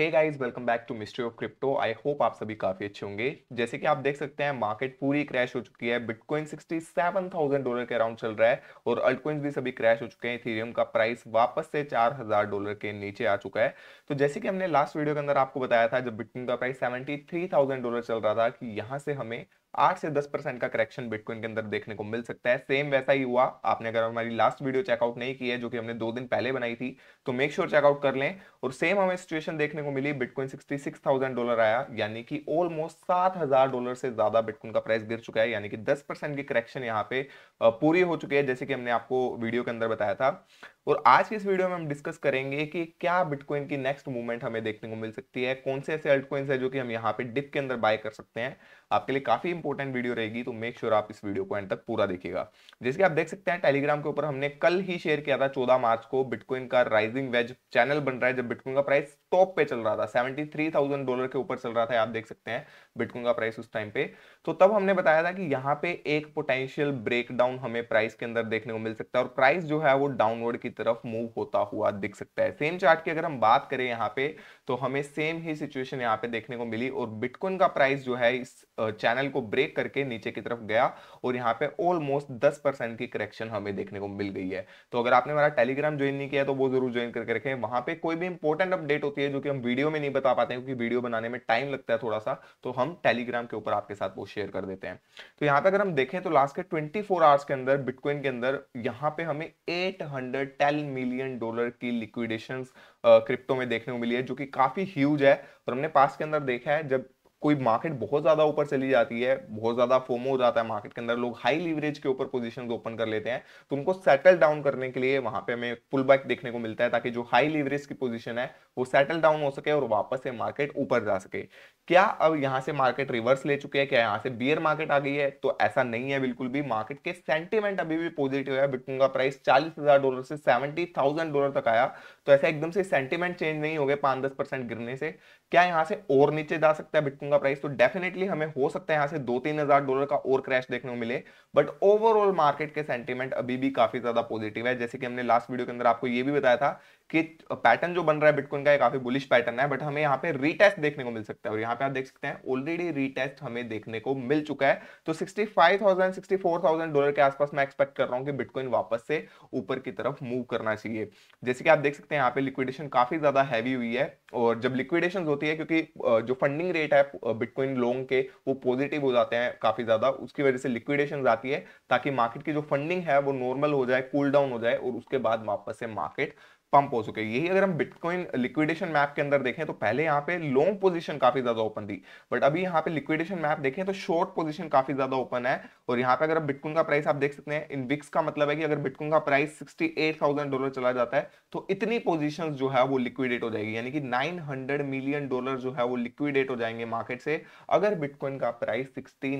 hey guys welcome back to mystery of crypto I hope आप सभी काफी अच्छे होंगे जैसे कि आप देख सकते हैं मार्केट पूरी क्रैश हो चुकी है बिटकॉइन 67,000 डॉलर के अराउंड चल रहा है और अल्टकॉइंस भी सभी क्रैश हो चुके हैं इथेरियम का प्राइस वापस से 4000 डॉलर के नीचे आ चुका है तो जैसे कि हमने लास्ट वीडियो के अंदर आपको बताया था जब बिटकॉइन का प्राइस सेवेंटी डॉलर चल रहा था कि यहाँ से हमें आठ से दस परसेंट का करेक्शन बिटकॉइन के अंदर देखने को मिल सकता है सेम वैसा ही हुआ आपने अगर हमारी लास्ट वीडियो चेकआउट नहीं की है जो कि हमने दो दिन पहले बनाई थी तो मेक श्योर चेकआउट कर लें और सेम हमें सिचुएशन देखने को मिली bitcoin sixty six thousand dollar आया यानी कि ऑलमोस्ट सात हजार डॉलर से ज्यादा बिटकॉइन का प्राइस गिर चुका है यानी कि दस परसेंट की करेक्शन यहाँ पे पूरी हो चुकी है जैसे कि हमने आपको वीडियो के अंदर बताया था और आज की इस वीडियो में हम डिस्कस करेंगे कि क्या बिटकॉइन की नेक्स्ट मूवमेंट हमें देखने को मिल सकती है कौन से ऐसे अल्ट है जो कि हम यहाँ पे डिप के अंदर बाय कर सकते हैं आपके लिए काफी इंपॉर्टेंट वीडियो रहेगी तो मेक श्योर sure आप इस वीडियो को एंड तक पूरा देखिएगा जैसे आप देख सकते हैं टेलीग्राम के ऊपर हमने कल ही शेयर किया था चौदह मार्च को बिटकॉइन का राइजिंग वेज चैनल बन रहा है जब बिटकॉइन का प्राइस टॉप पे चल रहा था सेवेंटी डॉलर के ऊपर चल रहा था आप देख सकते हैं बिटकॉइन का प्राइस उस टाइम पे तो तब हमने बताया था कि यहाँ पे एक पोटेंशियल ब्रेकडाउन हमें प्राइस के अंदर देखने को मिल सकता है और प्राइस जो है वो डाउनवर्ड की तरफ मूव होता हुआ दिख सकता है सेम चार्ट की अगर हम बात करें यहाँ पे तो हमें सेम ही सिचुएशन यहाँ पे देखने को मिली और बिटकॉइन का प्राइस जो है इस चैनल को ब्रेक करके नीचे की तरफ गया और यहाँ पे ऑलमोस्ट दस परसेंट की करेक्शन हमें देखने को मिल गई है तो अगर आपने हमारा टेलीग्राम ज्वाइन नहीं किया तो वो जरूर ज्वाइन करके रखें वहां पे कोई भी इंपॉर्टेंट अपडेट होती है जो कि हम वीडियो में नहीं बता पाते क्योंकि वीडियो बनाने में टाइम लगता है थोड़ा सा तो हम टेलीग्राम के ऊपर आपके साथ वो शेयर कर देते हैं तो यहाँ पे अगर हम देखें तो लास्ट के ट्वेंटी आवर्स के अंदर बिटकॉइन के अंदर यहाँ पे हमें एट मिलियन डॉलर की लिक्विडेशन क्रिप्टो में देखने को मिली है जो कि काफी ह्यूज है और हमने पास के अंदर देखा है जब कोई मार्केट बहुत ज्यादा ऊपर चली जाती है बहुत ज्यादा फोमो हो जाता है मार्केट के अंदर लोग हाई लीवरेज के ऊपर पोजिशन ओपन कर लेते हैं तो उनको सेटल डाउन करने के लिए वहां पे हमें पुल बैक देखने को मिलता है ताकि जो हाई लीवरेज की पोजिशन है वो सेटल डाउन हो सके और वापस से मार्केट ऊपर जा सके क्या अब यहाँ से मार्केट रिवर्स ले चुके हैं क्या यहाँ से बियर मार्केट आ गई है तो ऐसा नहीं है बिल्कुल भी मार्केट के सेंटिमेंट अभी भी पॉजिटिव है बिटकॉइन का प्राइस चालीस हजार डॉलर से सेवेंटी थाउजेंड डॉलर तक आया तो ऐसा एकदम से सेंटिमेंट चेंज नहीं हो गए पांच दस परसेंट गिरने से क्या यहाँ से और नीचे जा सकता है बिटकॉइन दूंगा प्राइस तो डेफिनेटली हमें हो सकता है यहां से दो तीन हजार डॉलर का और क्रैश देखने को मिले बट ओवरऑल मार्केट के सेंटीमेंट अभी भी काफी ज्यादा पॉजिटिव है जैसे कि हमने लास्ट वीडियो के अंदर आपको यह भी बताया था कि पैटर्न जो बन रहा है बिटकॉइन का काफी बुलिश पैटर्न है बट हमें यहाँ पे रीटेस्ट देखने को मिल सकता है और यहाँ पे आप देख सकते हैं ऑलरेडी रीटेस्ट हमें देखने को मिल चुका है तो 65,000 64,000 डॉलर के आसपास मैं एक्सपेक्ट कर रहा हूँ कि बिटकॉइन वापस से ऊपर की तरफ मूव करना चाहिए जैसे कि आप देख सकते हैं यहाँ पे लिक्विडेशन काफी ज्यादा हैवी हुई है और जब लिक्विडेशन होती है क्योंकि जो फंडिंग रेट है बिटकॉइन लोन के वो पॉजिटिव हो जाते हैं काफी ज्यादा उसकी वजह से लिक्विडेशन आती है ताकि मार्केट की जो फंडिंग है वो नॉर्मल हो जाए कूल डाउन हो जाए और उसके बाद वापस से मार्केट पंप हो सके यही अगर हम बिटकॉइन लिक्विडेशन मैप के अंदर देखें तो पहले यहाँ पे लॉन्ग पोजीशन काफी ज्यादा ओपन थी बट अभी यहाँ पे लिक्विडेशन मैप देखें तो शॉर्ट पोजीशन काफी ज्यादा ओपन है और यहाँ पे अगर बिटकॉइन का प्राइस आप देख सकते हैं इन विक्स का मतलब है कि अगर बिटकॉइन का प्राइस सिक्सटी डॉलर चला जाता है तो इतनी पोजिशन जो है वो लिक्विडेट हो जाएगी यानी कि नाइन मिलियन डॉलर जो है वो लिक्विडेट हो जाएंगे मार्केट से अगर बिटकॉइन का प्राइस सिक्सटी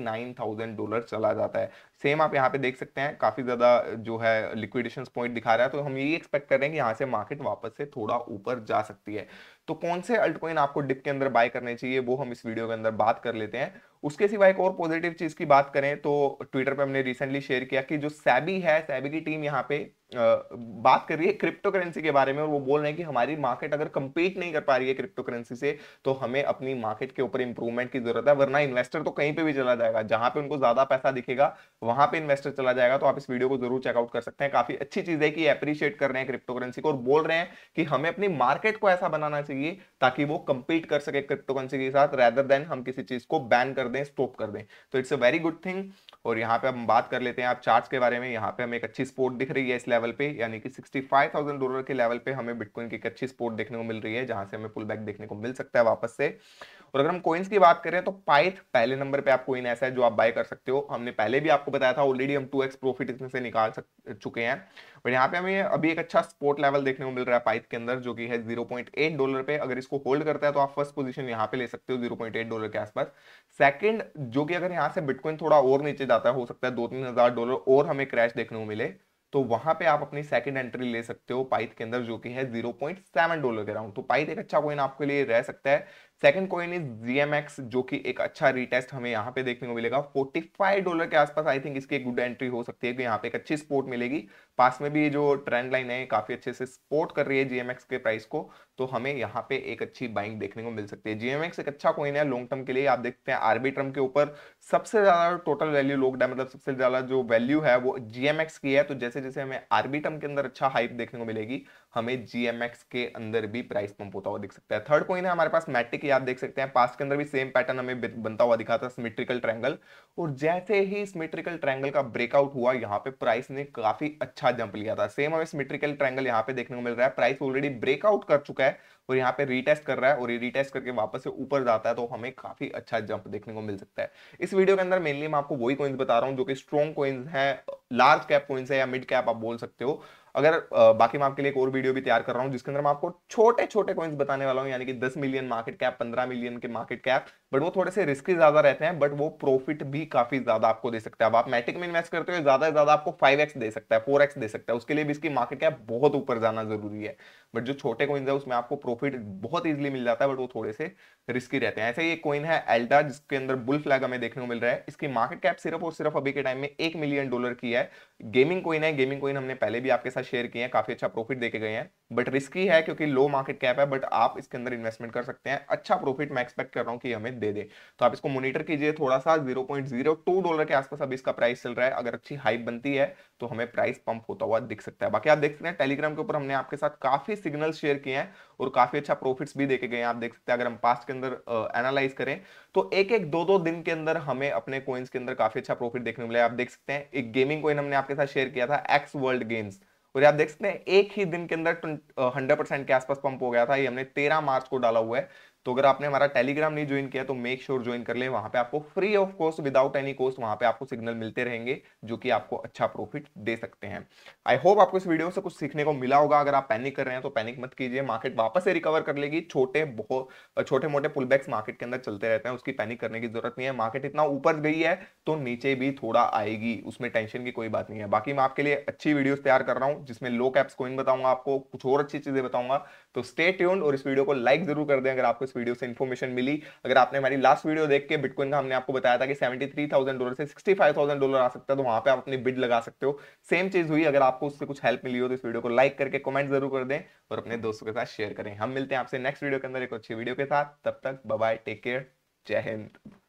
डॉलर चला जाता है सेम आप यहाँ पे देख सकते हैं काफी ज्यादा जो है लिक्विडेशन पॉइंट दिखा रहा है तो हम यही एक्सपेक्ट कर रहे हैं कि यहाँ से मार्केट वापस से थोड़ा ऊपर जा सकती है तो कौन से अल्टकोइन आपको डिप के अंदर बाय करने चाहिए वो हम इस वीडियो के अंदर बात कर लेते हैं उसके सिवा एक और पॉजिटिव चीज की बात करें तो ट्विटर पे हमने रिसेंटली शेयर किया कि जो सैबी है सैबी की टीम यहाँ पे बात कर रही है क्रिप्टो करेंसी के बारे में और वो बोल रहे हैं कि हमारी मार्केट अगर कंपीट नहीं कर पा रही है क्रिप्टो करेंसी से तो हमें अपनी मार्केट के ऊपर इंप्रूवमेंट की जरूरत है वरना इन्वेस्टर तो कहीं पे भी चला जाएगा जहां पे उनको ज्यादा पैसा दिखेगा वहां पे इन्वेस्टर चला जाएगा तो आप इस वीडियो को जरूर चेकआउट कर सकते हैं काफी अच्छी चीज है कि अप्रिशिएट कर रहे हैं क्रिप्टो करेंसी को और बोल रहे हैं कि हमें अपनी मार्केट को ऐसा बनाना चाहिए चाहिए ताकि वो कंपीट कर सके क्रिप्टो करेंसी के साथ रेदर देन हम किसी चीज को बैन कर दें स्टॉप कर दें तो it's a very good thing और यहाँ पे हम बात कर लेते हैं आप चार्ज के बारे में यहाँ पे हमें एक अच्छी स्पोर्ट दिख रही है इस लेवल पे यानी कि 65,000 डॉलर के लेवल पे हमें बिटकॉइन की एक अच्छी स्पोर्ट देखने को मिल रही है जहां से हमें पुल बैक देखने को मिल सकता है वापस से और अगर हम कोइंस की बात करें तो पाइथ पहले नंबर पे आप कोइन ऐसा है जो आप बाय कर सकते हो हमने पहले भी आपको बताया था ऑलरेडी हम टू एक्स प्रॉफिट इसमें से निकाल सक चुके हैं बट यहाँ पे हमें अभी एक अच्छा स्पोर्ट लेवल देखने को मिल रहा है पाइथ के अंदर जो कि है 0.8 डॉलर पे अगर इसको होल्ड करता है तो आप फर्स्ट पोजीशन यहाँ पे ले सकते हो 0.8 डॉलर के आसपास सेकंड जो कि अगर यहाँ से बिटकॉइन थोड़ा और नीचे जाता है हो सकता है दो तीन हजार डॉलर और हमें क्रैश देखने को मिले तो वहां पे आप अपनी सेकंड एंट्री ले सकते हो पाइथ के अंदर जो कि है 0.7 डॉलर के राउंड तो पाइथ एक अच्छा कोइन आपके लिए रह सकता है सेकंड कॉइन इज जीएमएक्स जो कि एक अच्छा रिटेस्ट हमें यहाँ पे देखने को मिलेगा 45 डॉलर के आसपास आई थिंक इसकी एक गुड एंट्री हो सकती है कि यहाँ पे एक अच्छी सपोर्ट मिलेगी पास में भी जो ट्रेंड लाइन है काफी अच्छे से सपोर्ट कर रही है जीएमएक्स के प्राइस को तो हमें यहाँ पे एक अच्छी बाइंग देखने को मिल सकती है जीएमएक्स एक अच्छा कॉइन है लॉन्ग टर्म के लिए आप देखते हैं आरबी टर्म के ऊपर सबसे ज्यादा टोटल वैल्यू लोग मतलब सबसे ज्यादा जो वैल्यू है वो जीएमएक्स की है तो जैसे जैसे हमें आरबी टर्म के अंदर अच्छा हाइप देखने को मिलेगी हमें जीएमएक्स के अंदर भी प्राइस पंप होता हुआ दिख सकता है थर्ड कॉइन है हमारे पास मैट्रिक याद देख सकते हैं पास्ट के अंदर भी सेम पैटर्न हमें बनता हुआ दिखा था स्मिट्रिकल ट्रैंगल और जैसे ही स्मिट्रिकल ट्रैंगल का ब्रेकआउट हुआ यहाँ पे प्राइस ने काफी अच्छा जंप लिया था सेम हमें स्मिट्रिकल ट्रैंगल यहाँ पे देखने को मिल रहा है प्राइस ऑलरेडी ब्रेकआउट कर चुका है और यहाँ पे रीटेस्ट कर रहा है और ये रीटेस्ट करके वापस से ऊपर जाता है तो हमें काफी अच्छा जंप देखने को मिल सकता है इस वीडियो के अंदर मेनली मैं आपको वही कोइंस बता रहा हूँ जो कि स्ट्रॉन्ग कोइंस हैं लार्ज कैप कोइंस है या मिड कैप आप बोल सकते हो अगर बाकी मैं आपके लिए एक और वीडियो भी तैयार कर रहा हूँ जिसके अंदर मैं आपको छोटे छोटे कॉइन्स बताने वाला हूँ यानी कि 10 मिलियन मार्केट कैप 15 मिलियन के मार्केट कैप बट वो थोड़े से रिस्की ज्यादा रहते हैं बट वो प्रॉफिट भी काफी ज्यादा आपको दे सकता है अब आप मैटिक में इन्वेस्ट करते हो ज्यादा से ज्यादा आपको फाइव दे सकता है फोर दे सकता है उसके लिए भी इसकी मार्केट कैप बहुत ऊपर जाना जरूरी है बट जो छोटे कॉइन्स है उसमें आपको प्रॉफिट बहुत ईजिली मिल जाता है बट वो थोड़े से रिस्की रहते हैं ऐसे ही एक कॉइन है एल्टा जिसके अंदर बुल फ्लैग हमें देखने को मिल रहा है इसकी मार्केट कैप सिर्फ और सिर्फ अभी के टाइम में एक मिलियन डॉलर की है गेमिंग कॉइन है गेमिंग कॉइन हमने पहले भी आपके साथ अच्छा शेयर किए हैं काफी अच्छा प्रॉफिट देके गए हैं बट रिस्की है क्योंकि लो मार्केट कैप है बट आप इसके अंदर इन्वेस्टमेंट कर सकते हैं अच्छा प्रॉफिट मैं एक्सपेक्ट कर रहा हूँ कि हमें दे दे तो आप इसको मोनिटर कीजिए थोड़ा सा zero point zero two dollar के आसपास अभी इसका प्राइस चल रहा है अगर अच्छी हाइप बनती है तो हमें प्राइस पंप होता हुआ दिख सकता है बाकी आप देख सकते हैं टेलीग्राम के ऊपर हमने आपके साथ काफी सिग्नल शेयर किए हैं और काफी अच्छा प्रॉफिट्स भी देखे गए हैं आप देख सकते हैं अगर हम पास्ट के अंदर एनालाइज करें तो एक एक दो दो दिन के अंदर हमें अपने कोइंस के अंदर काफी अच्छा प्रॉफिट देखने को मिला आप देख सकते हैं एक गेमिंग कोइन हमने आपके साथ शेयर किया था एक्स वर्ल्ड गेम्स और आप देख सकते हैं एक ही दिन के अंदर हंड्रेड परसेंट के आसपास पंप हो गया था ये हमने तेरह मार्च को डाला हुआ है तो अगर आपने हमारा टेलीग्राम नहीं ज्वाइन किया तो मेक श्योर ज्वाइन कर ले वहां पे आपको free of cost without any cost वहां पे आपको सिग्नल मिलते रहेंगे जो कि आपको अच्छा प्रॉफिट दे सकते हैं आई होप आपको इस वीडियो से कुछ सीखने को मिला होगा अगर आप पैनिक कर रहे हैं तो पैनिक मत कीजिए मार्केट वापस से रिकवर कर लेगी छोटे बहुत छोटे मोटे पुल मार्केट के अंदर चलते रहते हैं उसकी पैनिक करने की जरूरत नहीं है मार्केट इतना ऊपर गई है तो नीचे भी थोड़ा आएगी उसमें टेंशन की कोई बात नहीं है बाकी मैं आपके लिए अच्छी वीडियो तैयार कर रहा हूँ जिसमें लो कैप्स कोइन बताऊंगा आपको कुछ और अच्छी चीजें बताऊंगा तो स्टे ट्यून्ड और इस वीडियो को लाइक जरूर कर दें अगर आपको इस वीडियो से इन्फॉर्मेशन मिली अगर आपने हमारी लास्ट वीडियो देख के बिटकॉइन का हमने आपको बताया था कि सेवेंटी थ्री थाउजेंड डॉलर से सिक्सटी फाइव थाउजेंड डॉलर आ सकता है तो वहाँ पे आप अपनी बिड लगा सकते हो सेम चीज हुई अगर आपको उससे कुछ हेल्प मिली हो तो इस वीडियो को लाइक करके कमेंट जरूर कर दें और अपने दोस्तों के साथ शेयर करें हम मिलते हैं आपसे नेक्स्ट वीडियो के अंदर एक अच्छी वीडियो के साथ तब तक बाय टेक केयर जय हिंद